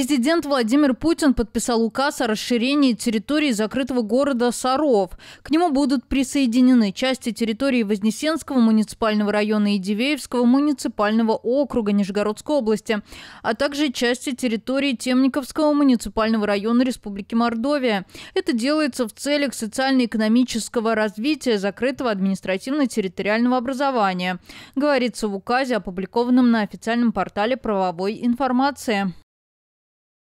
Президент Владимир Путин подписал указ о расширении территории закрытого города Саров. К нему будут присоединены части территории Вознесенского муниципального района и Дивеевского муниципального округа Нижегородской области, а также части территории Темниковского муниципального района Республики Мордовия. Это делается в целях социально-экономического развития закрытого административно-территориального образования, говорится в указе, опубликованном на официальном портале правовой информации.